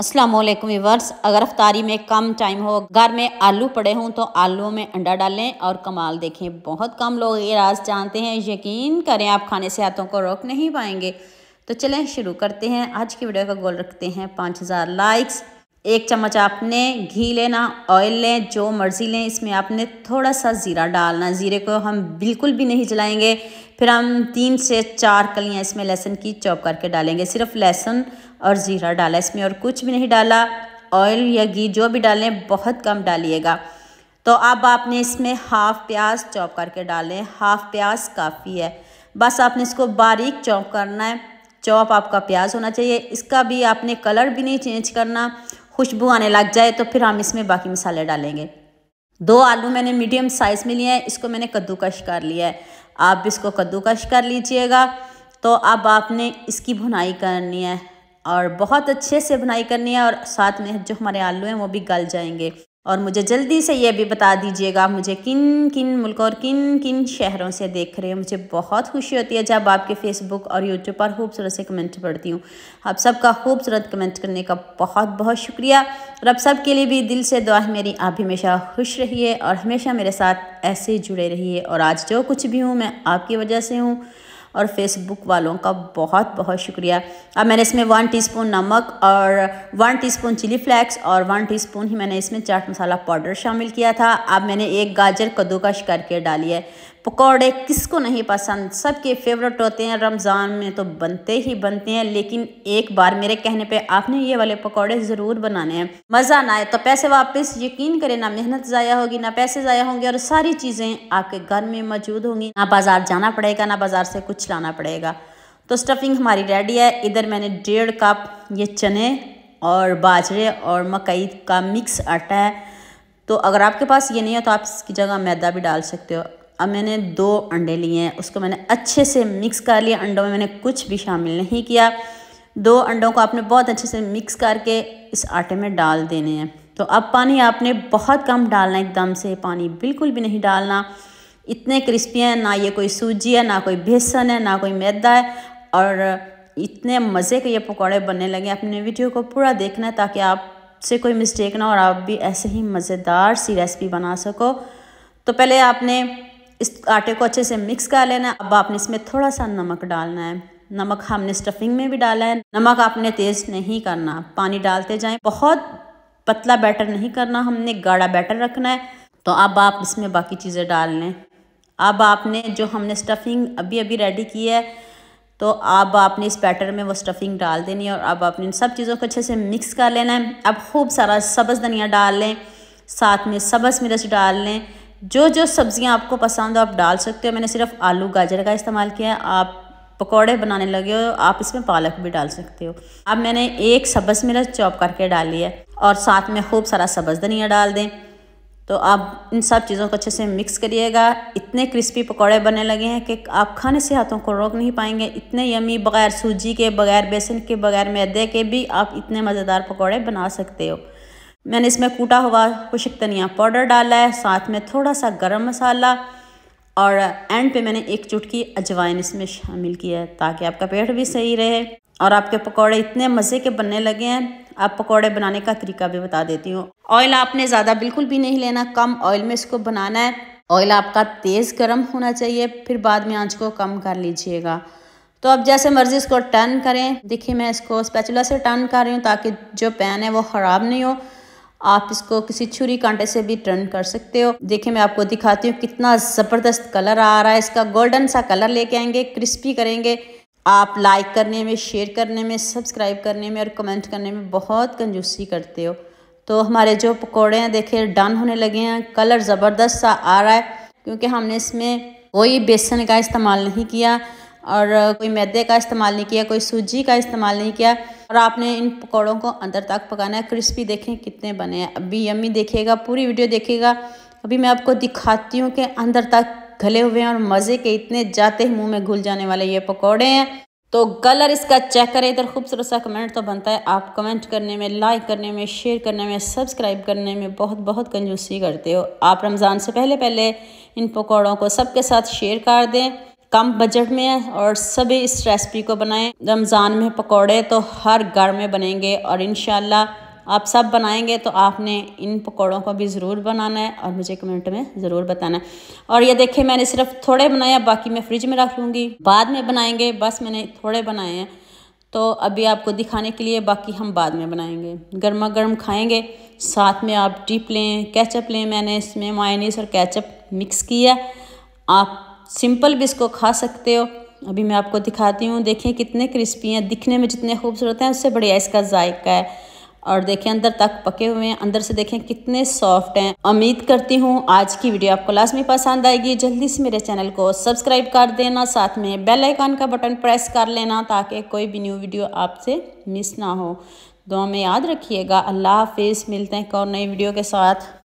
Aslam viewers अगर अफ्तारी में कम time हो घर में आलू पड़े हों तो आलुओं में अंडा डालें और कमाल देखें बहुत कम लोग ये राज जानते हैं यकीन करें आप खाने से हाथों को रोक नहीं पाएंगे तो चलें शुरू करते हैं आज की वीडियो का गोल रखते हैं पाँच हज़ार लाइक्स एक चम्मच आपने घी लेना ऑयल लें जो मर्ज़ी लें इसमें आपने थोड़ा सा ज़ीरा डालना ज़ीरे को हम बिल्कुल भी नहीं जलाएंगे फिर हम तीन से चार कलियाँ इसमें लहसुन की चॉप करके डालेंगे सिर्फ लहसुन और ज़ीरा डाला इसमें और कुछ भी नहीं डाला ऑयल या घी जो भी डालें बहुत कम डालिएगा तो अब आपने इसमें हाफ़ प्याज चॉप करके डालें हाफ़ प्याज काफ़ी है बस आपने इसको बारीक चॉप करना है चॉप आपका प्याज होना चाहिए इसका भी आपने कलर भी नहीं चेंज करना खुशबू आने लग जाए तो फिर हम इसमें बाकी मसाले डालेंगे दो आलू मैंने मीडियम साइज़ में लिए हैं इसको मैंने कद्दूकश कर लिया है आप इसको कद्दूकश कर लीजिएगा तो अब आपने इसकी भुनाई करनी है और बहुत अच्छे से भुनाई करनी है और साथ में जो हमारे आलू हैं वो भी गल जाएंगे और मुझे जल्दी से ये भी बता दीजिएगा मुझे किन किन मुल्कों और किन किन शहरों से देख रहे हैं मुझे बहुत खुशी होती है जब आपके फेसबुक और यूट्यूब पर खूबसूरत से कमेंट पढ़ती हूँ आप सबका खूबसूरत कमेंट करने का बहुत बहुत शुक्रिया और आप सब के लिए भी दिल से दुआ है मेरी आप हमेशा खुश रहिए और हमेशा मेरे साथ ऐसे जुड़े रहिए और आज जो कुछ भी हूँ मैं आपकी वजह से हूँ और फेसबुक वालों का बहुत बहुत शुक्रिया अब मैंने इसमें वन टीस्पून नमक और वन टीस्पून चिली फ्लेक्स और वन टीस्पून ही मैंने इसमें चाट मसाला पाउडर शामिल किया था अब मैंने एक गाजर कद्दूकश करके डाली है पकौड़े किसको नहीं पसंद सबके फेवरेट होते हैं रमज़ान में तो बनते ही बनते हैं लेकिन एक बार मेरे कहने पे आपने ये वाले पकौड़े ज़रूर बनाने हैं मज़ा ना आए तो पैसे वापस यकीन करें ना मेहनत ज़ाया होगी ना पैसे ज़ाया होंगे और सारी चीज़ें आपके घर में मौजूद होंगी ना बाज़ार जाना पड़ेगा ना बाज़ार से कुछ लाना पड़ेगा तो स्टफिंग हमारी रेडी है इधर मैंने डेढ़ कप ये चने और बाजरे और मकई का मिक्स आटा है तो अगर आपके पास ये नहीं है तो आप इसकी जगह मैदा भी डाल सकते हो अब मैंने दो अंडे लिए हैं उसको मैंने अच्छे से मिक्स कर लिया अंडों में मैंने कुछ भी शामिल नहीं किया दो अंडों को आपने बहुत अच्छे से मिक्स करके इस आटे में डाल देने हैं तो अब पानी आपने बहुत कम डालना एकदम से पानी बिल्कुल भी नहीं डालना इतने क्रिस्पी हैं ना ये कोई सूजी है ना कोई बेसन है ना कोई मैदा है और इतने मज़े के ये पकौड़े बनने लगे अपने वीडियो को पूरा देखना है ताकि आपसे कोई मिस्टेक ना और आप भी ऐसे ही मज़ेदार सी रेसिपी बना सको तो पहले आपने इस आटे को अच्छे से मिक्स कर लेना अब आपने इसमें थोड़ा सा नमक डालना है नमक हमने स्टफिंग में भी डाला है नमक आपने तेज़ नहीं करना पानी डालते जाएं बहुत पतला बैटर नहीं करना हमने गाढ़ा बैटर रखना है तो अब आप इसमें बाकी चीज़ें डाल लें अब आपने जो हमने स्टफिंग अभी अभी रेडी की है तो अब आपने इस बैटर में वो स्टफिंग डाल देनी है और अब आपने इन सब चीज़ों को अच्छे से मिक्स कर लेना है अब खूब सारा सब्ज़ धनिया डाल लें साथ में सब्ज़ मिर्च डाल लें जो जो सब्ज़ियाँ आपको पसंद हो आप डाल सकते हो मैंने सिर्फ आलू गाजर का इस्तेमाल किया है आप पकौड़े बनाने लगे हो आप इसमें पालक भी डाल सकते हो अब मैंने एक सब्ज़ मिर्च चॉप करके डाली है और साथ में खूब सारा सब्ज़ धनिया डाल दें तो आप इन सब चीज़ों को अच्छे से मिक्स करिएगा इतने क्रिस्पी पकौड़े बनने लगे हैं कि आप खाने से हाथों को रोक नहीं पाएंगे इतने यमी बग़ैर सूजी के बग़ैर बेसन के बग़ैर मैदे के भी आप इतने मज़ेदार पकौड़े बना सकते हो मैंने इसमें कूटा हुआ खुशक धनिया पाउडर डाला है साथ में थोड़ा सा गरम मसाला और एंड पे मैंने एक चुटकी अजवाइन इसमें शामिल किया है ताकि आपका पेट भी सही रहे और आपके पकौड़े इतने मज़े के बनने लगे हैं आप पकौड़े बनाने का तरीका भी बता देती हूँ ऑयल आपने ज़्यादा बिल्कुल भी नहीं लेना कम ऑयल में इसको बनाना है ऑयल आपका तेज़ गर्म होना चाहिए फिर बाद में आँच को कम कर लीजिएगा तो अब जैसे मर्ज़ी इसको टर्न करें देखिए मैं इसको स्पैचुला से टर्न कर रही हूँ ताकि जो पैन है वो ख़राब नहीं हो आप इसको किसी छुरी कांटे से भी टर्न कर सकते हो देखिए मैं आपको दिखाती हूँ कितना ज़बरदस्त कलर आ रहा है इसका गोल्डन सा कलर लेके आएंगे क्रिस्पी करेंगे आप लाइक करने में शेयर करने में सब्सक्राइब करने में और कमेंट करने में बहुत कंजूसी करते हो तो हमारे जो पकौड़े हैं देखिए डन होने लगे हैं कलर ज़बरदस्त सा आ रहा है क्योंकि हमने इसमें कोई बेसन का इस्तेमाल नहीं किया और कोई मैदे का इस्तेमाल नहीं किया कोई सूजी का इस्तेमाल नहीं किया और आपने इन पकौड़ों को अंदर तक पकाना है क्रिस्पी देखें कितने बने हैं अभी यम्मी देखिएगा पूरी वीडियो देखिएगा अभी मैं आपको दिखाती हूँ कि अंदर तक गले हुए हैं और मज़े के इतने जाते ही मुँह में घुल जाने वाले ये पकौड़े हैं तो कलर इसका चेक करें इधर खूबसूरत सा कमेंट तो बनता है आप कमेंट करने में लाइक करने में शेयर करने में सब्सक्राइब करने में बहुत बहुत कंजूसी करते हो आप रमज़ान से पहले पहले इन पकौड़ों को सबके साथ शेयर कर दें कम बजट में और सभी इस रेसिपी को बनाएं रमज़ान में पकोड़े तो हर घर में बनेंगे और इन आप सब बनाएंगे तो आपने इन पकौड़ों को भी ज़रूर बनाना है और मुझे कमेंट में ज़रूर बताना है और ये देखें मैंने सिर्फ थोड़े हैं बाकी मैं फ्रिज में रख लूँगी बाद में बनाएंगे बस मैंने थोड़े बनाए हैं तो अभी आपको दिखाने के लिए बाकी हम बाद में बनाएंगे गर्मा गर्म खाएँगे साथ में आप डिप लें कैचअप लें मैंने इसमें मायनीस और कैचअप मिक्स किया आप सिंपल भी इसको खा सकते हो अभी मैं आपको दिखाती हूँ देखें कितने क्रिस्पी हैं दिखने में जितने खूबसूरत हैं उससे बढ़िया इसका जायका है और देखें अंदर तक पके हुए हैं अंदर से देखें कितने सॉफ्ट हैं उम्मीद करती हूँ आज की वीडियो आपको लाजमी पसंद आएगी जल्दी से मेरे चैनल को सब्सक्राइब कर देना साथ में बेल आइकन का बटन प्रेस कर लेना ताकि कोई भी न्यू वीडियो आपसे मिस ना हो दो में याद रखिएगा अल्लाह हाफिज़ मिलते हैं एक और नई वीडियो के साथ